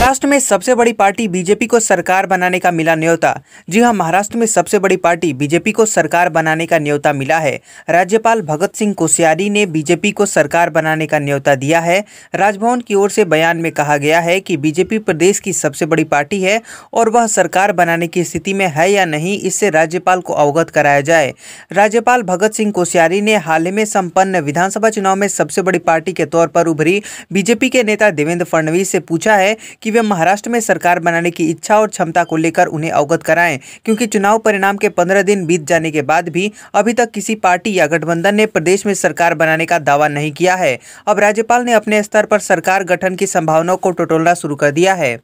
महाराष्ट्र में सबसे बड़ी पार्टी बीजेपी को सरकार बनाने का मिला न्योता जी हां महाराष्ट्र में सबसे बड़ी पार्टी बीजेपी को सरकार बनाने का न्योता मिला है राज्यपाल भगत सिंह कोश्यारी ने बीजेपी को सरकार बनाने का न्योता दिया है राजभवन की ओर से बयान में कहा गया है कि बीजेपी प्रदेश की सबसे बड़ी पार्टी है और वह सरकार बनाने की स्थिति में है या नहीं इससे राज्यपाल को अवगत कराया जाए राज्यपाल भगत सिंह कोश्यारी ने हाल ही में सम्पन्न विधानसभा चुनाव में सबसे बड़ी पार्टी के तौर पर उभरी बीजेपी के नेता देवेंद्र फडणवीस से पूछा है कि वे महाराष्ट्र में सरकार बनाने की इच्छा और क्षमता को लेकर उन्हें अवगत कराएं क्योंकि चुनाव परिणाम के पंद्रह दिन बीत जाने के बाद भी अभी तक किसी पार्टी या गठबंधन ने प्रदेश में सरकार बनाने का दावा नहीं किया है अब राज्यपाल ने अपने स्तर पर सरकार गठन की संभावनाओं को टटोलना शुरू कर दिया है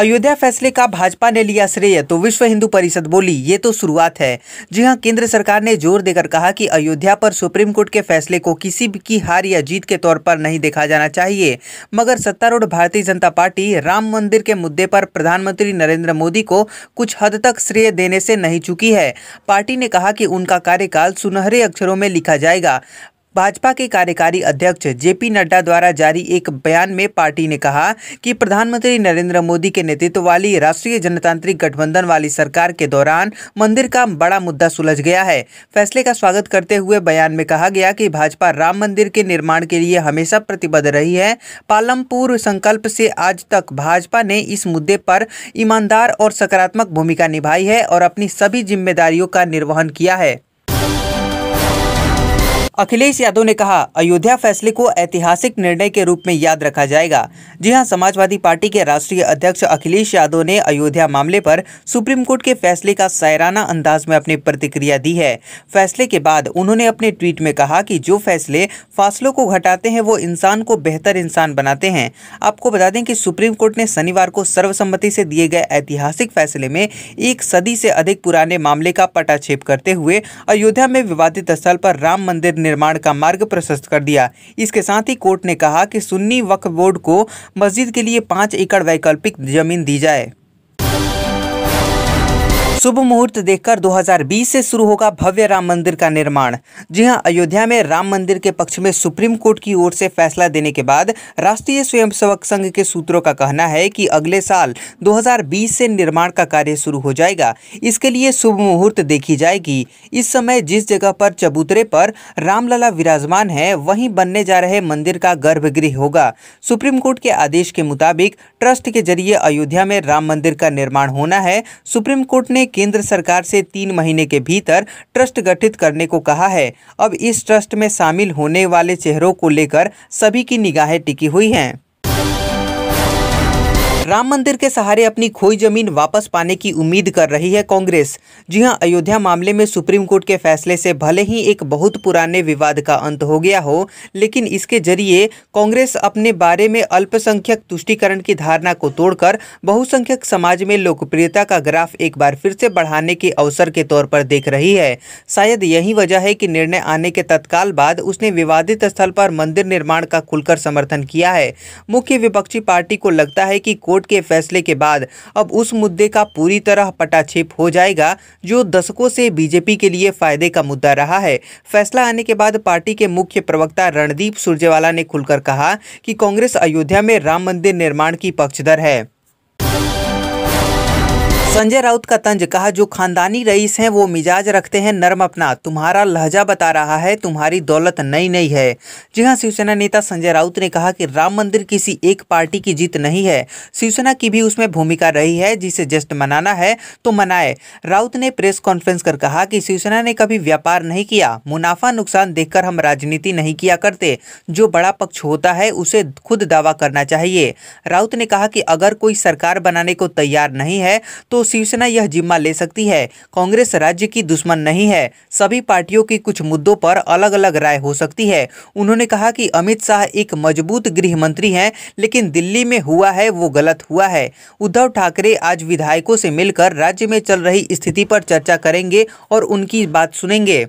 अयोध्या फैसले का भाजपा ने लिया श्रेय तो विश्व हिंदू परिषद बोली ये तो शुरुआत है जी हाँ केंद्र सरकार ने जोर देकर कहा कि अयोध्या पर सुप्रीम कोर्ट के फैसले को किसी की हार या जीत के तौर पर नहीं देखा जाना चाहिए मगर सत्तारूढ़ भारतीय जनता पार्टी राम मंदिर के मुद्दे पर प्रधानमंत्री नरेंद्र मोदी को कुछ हद तक श्रेय देने से नहीं चुकी है पार्टी ने कहा कि उनका कार्यकाल सुनहरे अक्षरों में लिखा जाएगा भाजपा के कार्यकारी अध्यक्ष जेपी नड्डा द्वारा जारी एक बयान में पार्टी ने कहा कि प्रधानमंत्री नरेंद्र मोदी के नेतृत्व वाली राष्ट्रीय जनतांत्रिक गठबंधन वाली सरकार के दौरान मंदिर का बड़ा मुद्दा सुलझ गया है फैसले का स्वागत करते हुए बयान में कहा गया कि भाजपा राम मंदिर के निर्माण के लिए हमेशा प्रतिबद्ध रही है पालमपुर संकल्प से आज तक भाजपा ने इस मुद्दे पर ईमानदार और सकारात्मक भूमिका निभाई है और अपनी सभी जिम्मेदारियों का निर्वहन किया है अखिलेश यादव ने कहा अयोध्या फैसले को ऐतिहासिक निर्णय के रूप में याद रखा जाएगा जी हां समाजवादी पार्टी के राष्ट्रीय अध्यक्ष अखिलेश यादव ने अयोध्या मामले पर सुप्रीम कोर्ट के फैसले का सायराना अंदाज में अपनी प्रतिक्रिया दी है फैसले के बाद उन्होंने अपने ट्वीट में कहा कि जो फैसले फासलों को घटाते हैं वो इंसान को बेहतर इंसान बनाते हैं आपको बता दें कि सुप्रीम कोर्ट ने शनिवार को सर्वसम्मति से दिए गए ऐतिहासिक फैसले में एक सदी से अधिक पुराने मामले का पटाक्षेप करते हुए अयोध्या में विवादित स्थल पर राम मंदिर निर्माण का मार्ग प्रशस्त कर दिया इसके साथ ही कोर्ट ने कहा कि सुन्नी वक्फ बोर्ड को मस्जिद के लिए पाँच एकड़ वैकल्पिक जमीन दी जाए शुभ मुहूर्त देखकर 2020 से शुरू होगा भव्य राम मंदिर का निर्माण जी हां अयोध्या में राम मंदिर के पक्ष में सुप्रीम कोर्ट की ओर से फैसला देने के बाद राष्ट्रीय स्वयंसेवक संघ के सूत्रों का कहना है कि अगले साल 2020 से निर्माण का कार्य शुरू हो जाएगा इसके लिए शुभ मुहूर्त देखी जाएगी इस समय जिस जगह पर चबूतरे पर रामलला विराजमान है वहीं बनने जा रहे मंदिर का गर्भगृह होगा सुप्रीम कोर्ट के आदेश के मुताबिक ट्रस्ट के जरिए अयोध्या में राम मंदिर का निर्माण होना है सुप्रीम कोर्ट ने केंद्र सरकार से तीन महीने के भीतर ट्रस्ट गठित करने को कहा है अब इस ट्रस्ट में शामिल होने वाले चेहरों को लेकर सभी की निगाहें टिकी हुई हैं राम मंदिर के सहारे अपनी खोई जमीन वापस पाने की उम्मीद कर रही है कांग्रेस जी हां अयोध्या मामले में सुप्रीम कोर्ट के फैसले से भले ही एक बहुत पुराने विवाद का अंत हो गया हो लेकिन इसके जरिए कांग्रेस अपने बारे में अल्पसंख्यक तुष्टिकरण की धारणा को तोड़कर बहुसंख्यक समाज में लोकप्रियता का ग्राफ एक बार फिर से बढ़ाने के अवसर के तौर पर देख रही है शायद यही वजह है कि निर्णय आने के तत्काल बाद उसने विवादित स्थल पर मंदिर निर्माण का खुलकर समर्थन किया है मुख्य विपक्षी पार्टी को लगता है कि कोर्ट कोर्ट के फैसले के बाद अब उस मुद्दे का पूरी तरह पटाक्षेप हो जाएगा जो दशकों से बीजेपी के लिए फायदे का मुद्दा रहा है फैसला आने के बाद पार्टी के मुख्य प्रवक्ता रणदीप सुरजेवाला ने खुलकर कहा कि कांग्रेस अयोध्या में राम मंदिर निर्माण की पक्षधर है संजय राउत का तंज कहा जो खानदानी रईस हैं वो मिजाज रखते हैं नरम अपना तुम्हारा लहजा बता रहा है तुम्हारी दौलत नई नई है जी हाँ शिवसेना नेता संजय राउत ने कहा कि राम मंदिर किसी एक पार्टी की जीत नहीं है शिवसेना की भी उसमें भूमिका रही है जिसे जस्ट मनाना है तो मनाए राउत ने प्रेस कॉन्फ्रेंस कर कहा कि शिवसेना ने कभी व्यापार नहीं किया मुनाफा नुकसान देखकर हम राजनीति नहीं किया करते जो बड़ा पक्ष होता है उसे खुद दावा करना चाहिए राउत ने कहा कि अगर कोई सरकार बनाने को तैयार नहीं है तो शिवसेना यह जिम्मा ले सकती है कांग्रेस राज्य की दुश्मन नहीं है सभी पार्टियों की कुछ मुद्दों पर अलग अलग राय हो सकती है उन्होंने कहा कि अमित शाह एक मजबूत गृह मंत्री हैं लेकिन दिल्ली में हुआ है वो गलत हुआ है उद्धव ठाकरे आज विधायकों से मिलकर राज्य में चल रही स्थिति पर चर्चा करेंगे और उनकी बात सुनेंगे